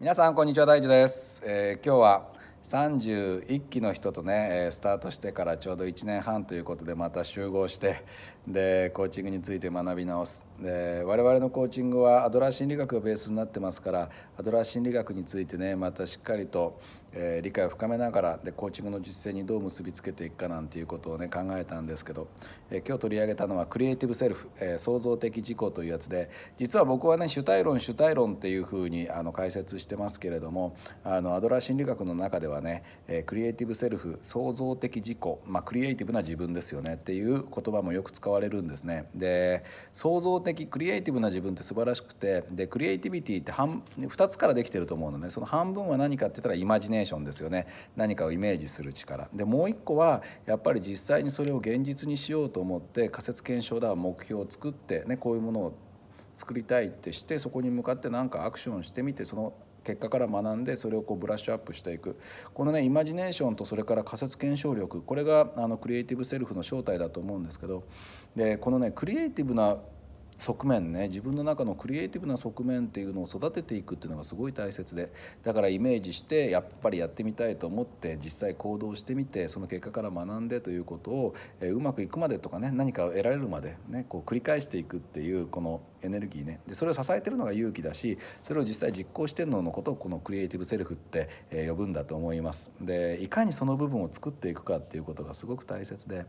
皆さんこんにちは大地です、えー、今日は31期の人とねスタートしてからちょうど1年半ということでまた集合してでコーチングについて学び直すで我々のコーチングはアドラー心理学がベースになってますからアドラー心理学についてねまたしっかりと、え理解を深めながらでコーチングの実践にどう結びつけていくかなんていうことをね考えたんですけど、え今日取り上げたのはクリエイティブセルフ、え創造的自己というやつで実は僕はね主体論主体論っていうふうにあの解説してますけれどもあのアドラー心理学の中ではね、えクリエイティブセルフ創造的自己、まあ、クリエイティブな自分ですよねっていう言葉もよく使われるんですねで創造的クリエイティブな自分って素晴らしくてでクリエイティビティって半2つからできてると思うのね、その半分は何かって言ったらイマジネーションですよね何かをイメージする力でもう1個はやっぱり実際にそれを現実にしようと思って仮説検証だ目標を作って、ね、こういうものを作りたいってしてそこに向かって何かアクションしてみてその結果から学んでそれをこうブラッシュアップしていくこのねイマジネーションとそれから仮説検証力これがあのクリエイティブセルフの正体だと思うんですけどでこのねクリエイティブな側面ね自分の中のクリエイティブな側面っていうのを育てていくっていうのがすごい大切でだからイメージしてやっぱりやってみたいと思って実際行動してみてその結果から学んでということを、えうまくいくまでとかね何かを得られるまで、ね、こう繰り返していくっていうこのエネルギーねでそれを支えてるのが勇気だしそれを実際実行してるののことをこのクリエイティブセルフって、え呼ぶんだと思いますでいかにその部分を作っていくかっていうことがすごく大切で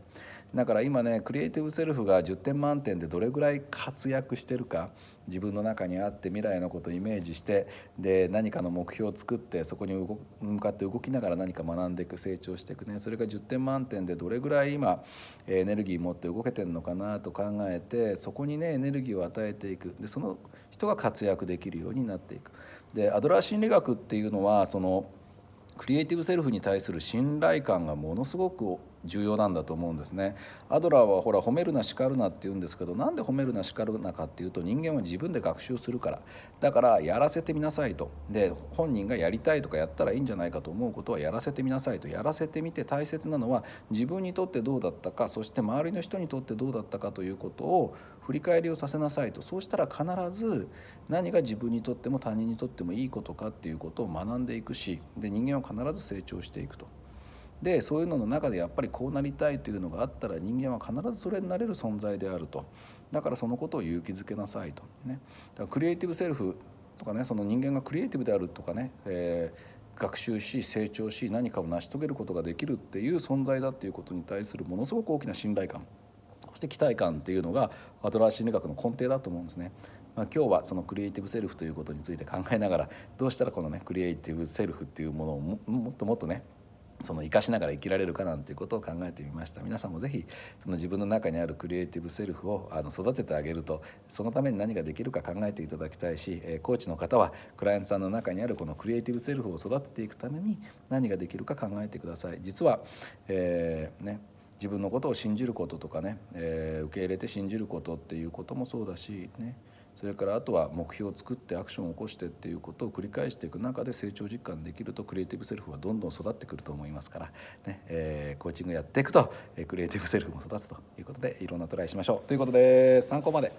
だから今ねクリエイティブセルフが10点満点でどれぐらい活躍してるか自分の中にあって未来のことをイメージしてで何かの目標を作ってそこに向かって動きながら何か学んでいく成長していくねそれが10点満点でどれぐらい今エネルギー持って動けてるのかなと考えてそこにねエネルギーを与えていくでその人が活躍できるようになっていく。でアドラー心理学っていうのはそのクリエイティブセルフに対する信頼感がものすごく重要なんだと思うんですねアドラーはほら褒めるな叱るなって言うんですけどなんで褒めるな叱るなかっていうと人間は自分で学習するからだからやらせてみなさいとで本人がやりたいとかやったらいいんじゃないかと思うことはやらせてみなさいとやらせてみて大切なのは自分にとってどうだったかそして周りの人にとってどうだったかということを振り返りをさせなさいとそうしたら必ず何が自分にとっても他人にとってもいいことかっていうことを学んでいくしで人間は必ず成長していくとでそういうのの中でやっぱりこうなりたいというのがあったら人間は必ずそれになれる存在であるとだからそのことを勇気づけなさいと、ね、だからクリエイティブセルフとかねその人間がクリエイティブであるとかね、えー、学習し成長し何かを成し遂げることができるっていう存在だっていうことに対するものすごく大きな信頼感そして期待感っていうのがアドラー心理学の根底だと思うんですね。まあ、今日はそのクリエイティブセルフということについて考えながらどうしたらこのねクリエイティブセルフっていうものをもっともっとねその生かしながら生きられるかなんていうことを考えてみました皆さんも是非その自分の中にあるクリエイティブセルフをあの育ててあげるとそのために何ができるか考えていただきたいし、えコーチの方はクライアントさんの中にあるこのクリエイティブセルフを育てていくために何ができるか考えてください実は、えー、ね自分のことを信じることとかね、えー、受け入れて信じることっていうこともそうだしねそれからあとは目標を作ってアクションを起こしてっていうことを繰り返していく中で成長実感できるとクリエイティブセルフはどんどん育ってくると思いますから、ねえー、コーチングやっていくと、えクリエイティブセルフも育つということでいろんなトライしましょうということで参考まで。